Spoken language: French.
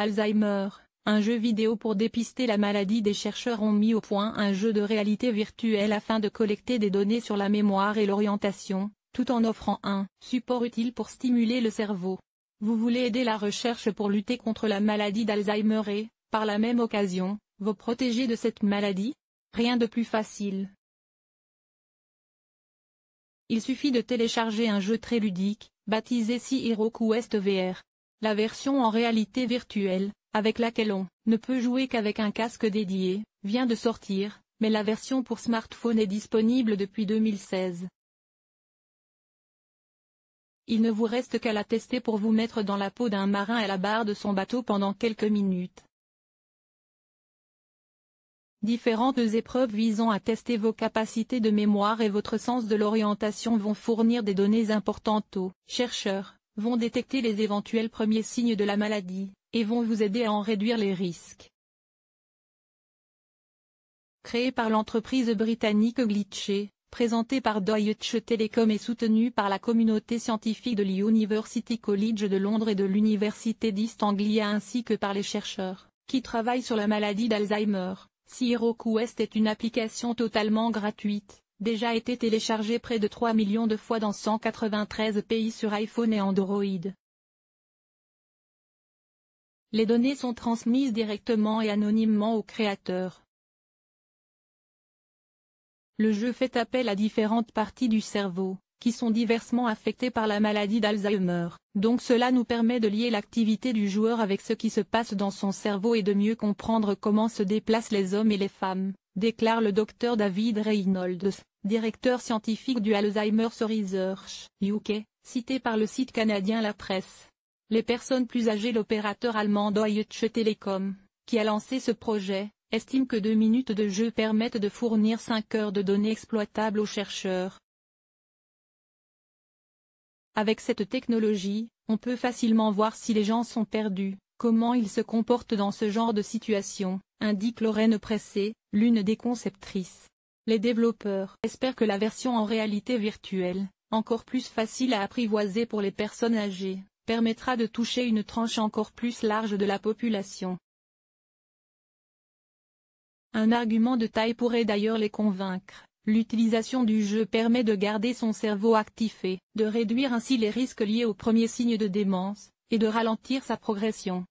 Alzheimer, un jeu vidéo pour dépister la maladie des chercheurs ont mis au point un jeu de réalité virtuelle afin de collecter des données sur la mémoire et l'orientation, tout en offrant un support utile pour stimuler le cerveau. Vous voulez aider la recherche pour lutter contre la maladie d'Alzheimer et, par la même occasion, vous protéger de cette maladie Rien de plus facile. Il suffit de télécharger un jeu très ludique, baptisé Sea Hero Quest VR. La version en réalité virtuelle, avec laquelle on ne peut jouer qu'avec un casque dédié, vient de sortir, mais la version pour smartphone est disponible depuis 2016. Il ne vous reste qu'à la tester pour vous mettre dans la peau d'un marin à la barre de son bateau pendant quelques minutes. Différentes épreuves visant à tester vos capacités de mémoire et votre sens de l'orientation vont fournir des données importantes aux chercheurs vont détecter les éventuels premiers signes de la maladie, et vont vous aider à en réduire les risques. Créé par l'entreprise britannique Glitché, présenté par Deutsche Telekom et soutenu par la communauté scientifique de l'University College de Londres et de l'Université d'East Anglia ainsi que par les chercheurs, qui travaillent sur la maladie d'Alzheimer, SiroQuest est une application totalement gratuite, déjà été téléchargé près de 3 millions de fois dans 193 pays sur iPhone et Android. Les données sont transmises directement et anonymement au créateur. Le jeu fait appel à différentes parties du cerveau qui sont diversement affectés par la maladie d'Alzheimer. Donc cela nous permet de lier l'activité du joueur avec ce qui se passe dans son cerveau et de mieux comprendre comment se déplacent les hommes et les femmes, déclare le docteur David Reynolds, directeur scientifique du Alzheimer's Research UK, cité par le site canadien La Presse. Les personnes plus âgées L'opérateur allemand Deutsche Telekom, qui a lancé ce projet, estime que deux minutes de jeu permettent de fournir cinq heures de données exploitables aux chercheurs, avec cette technologie, on peut facilement voir si les gens sont perdus, comment ils se comportent dans ce genre de situation, indique Lorraine Pressé, l'une des conceptrices. Les développeurs espèrent que la version en réalité virtuelle, encore plus facile à apprivoiser pour les personnes âgées, permettra de toucher une tranche encore plus large de la population. Un argument de taille pourrait d'ailleurs les convaincre. L'utilisation du jeu permet de garder son cerveau actif et de réduire ainsi les risques liés aux premiers signes de démence, et de ralentir sa progression.